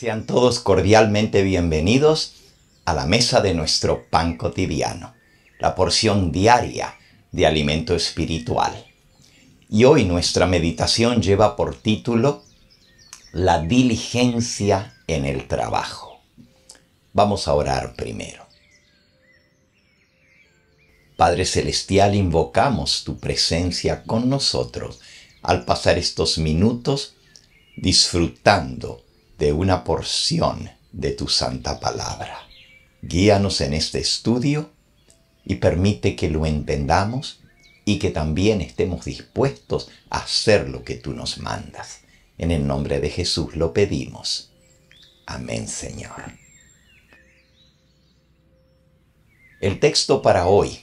Sean todos cordialmente bienvenidos a la mesa de nuestro pan cotidiano, la porción diaria de alimento espiritual. Y hoy nuestra meditación lleva por título La diligencia en el trabajo. Vamos a orar primero. Padre Celestial, invocamos tu presencia con nosotros al pasar estos minutos disfrutando de una porción de tu santa palabra. Guíanos en este estudio y permite que lo entendamos y que también estemos dispuestos a hacer lo que tú nos mandas. En el nombre de Jesús lo pedimos. Amén, Señor. El texto para hoy,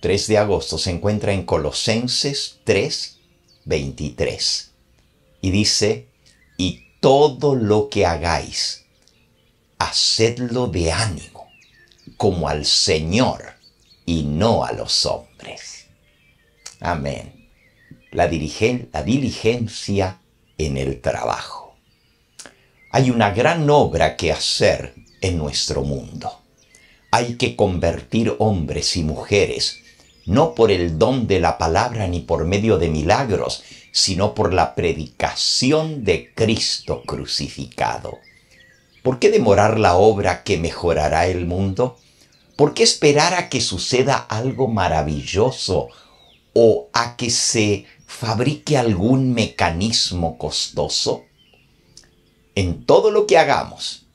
3 de agosto, se encuentra en Colosenses 3, 23. Y dice, y todo lo que hagáis, hacedlo de ánimo, como al Señor y no a los hombres. Amén. La, la diligencia en el trabajo. Hay una gran obra que hacer en nuestro mundo. Hay que convertir hombres y mujeres, no por el don de la palabra ni por medio de milagros, sino por la predicación de Cristo crucificado. ¿Por qué demorar la obra que mejorará el mundo? ¿Por qué esperar a que suceda algo maravilloso o a que se fabrique algún mecanismo costoso? En todo lo que hagamos,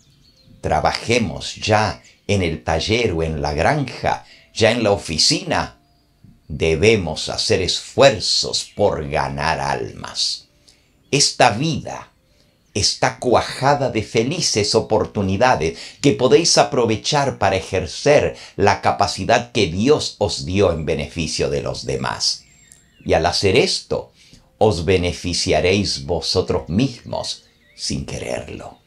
trabajemos ya en el taller o en la granja, ya en la oficina debemos hacer esfuerzos por ganar almas. Esta vida está cuajada de felices oportunidades que podéis aprovechar para ejercer la capacidad que Dios os dio en beneficio de los demás. Y al hacer esto, os beneficiaréis vosotros mismos sin quererlo.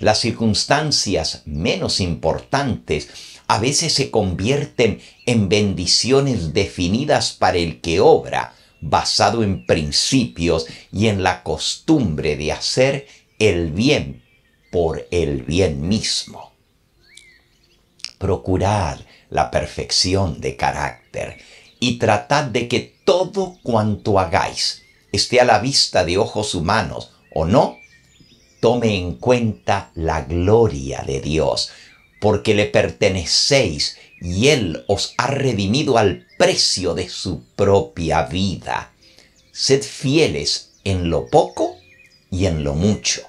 Las circunstancias menos importantes a veces se convierten en bendiciones definidas para el que obra, basado en principios y en la costumbre de hacer el bien por el bien mismo. Procurad la perfección de carácter y tratad de que todo cuanto hagáis esté a la vista de ojos humanos o no, tome en cuenta la gloria de Dios, porque le pertenecéis y Él os ha redimido al precio de su propia vida. Sed fieles en lo poco y en lo mucho.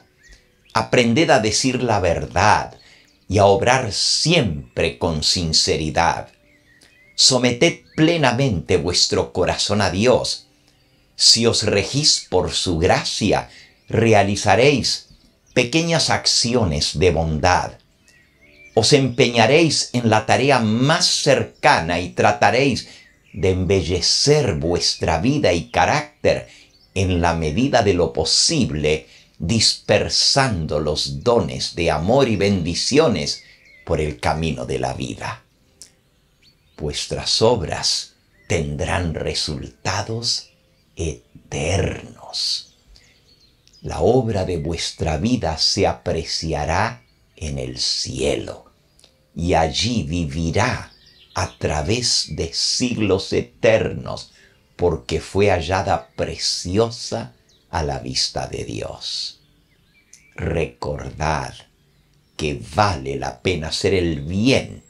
Aprended a decir la verdad y a obrar siempre con sinceridad. Someted plenamente vuestro corazón a Dios. Si os regís por su gracia, realizaréis pequeñas acciones de bondad. Os empeñaréis en la tarea más cercana y trataréis de embellecer vuestra vida y carácter en la medida de lo posible, dispersando los dones de amor y bendiciones por el camino de la vida. Vuestras obras tendrán resultados eternos la obra de vuestra vida se apreciará en el cielo y allí vivirá a través de siglos eternos porque fue hallada preciosa a la vista de Dios. Recordad que vale la pena hacer el bien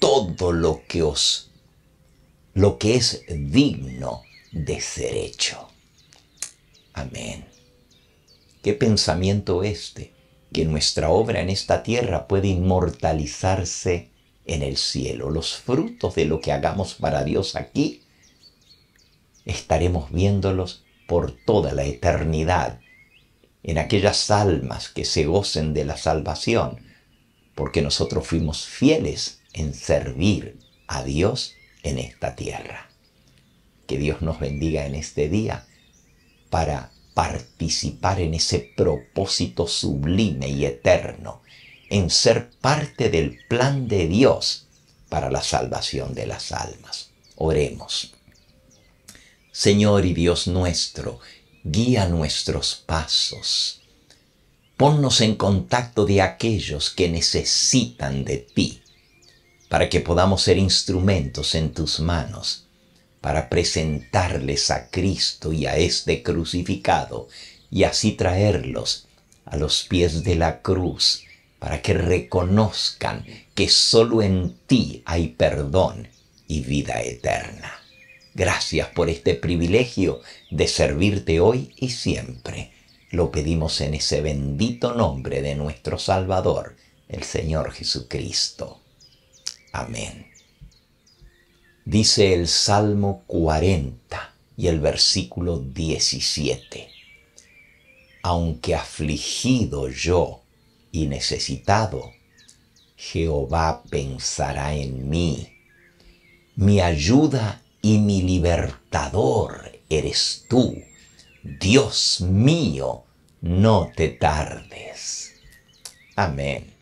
todo lo que os lo que es digno de ser hecho. Amén. ¿Qué pensamiento este? Que nuestra obra en esta tierra puede inmortalizarse en el cielo. Los frutos de lo que hagamos para Dios aquí estaremos viéndolos por toda la eternidad en aquellas almas que se gocen de la salvación, porque nosotros fuimos fieles en servir a Dios en esta tierra. Que Dios nos bendiga en este día para participar en ese propósito sublime y eterno, en ser parte del plan de Dios para la salvación de las almas. Oremos. Señor y Dios nuestro, guía nuestros pasos. Ponnos en contacto de aquellos que necesitan de ti, para que podamos ser instrumentos en tus manos para presentarles a Cristo y a este crucificado y así traerlos a los pies de la cruz para que reconozcan que solo en ti hay perdón y vida eterna. Gracias por este privilegio de servirte hoy y siempre. Lo pedimos en ese bendito nombre de nuestro Salvador, el Señor Jesucristo. Amén dice el Salmo 40 y el versículo 17. Aunque afligido yo y necesitado, Jehová pensará en mí. Mi ayuda y mi libertador eres tú. Dios mío, no te tardes. Amén.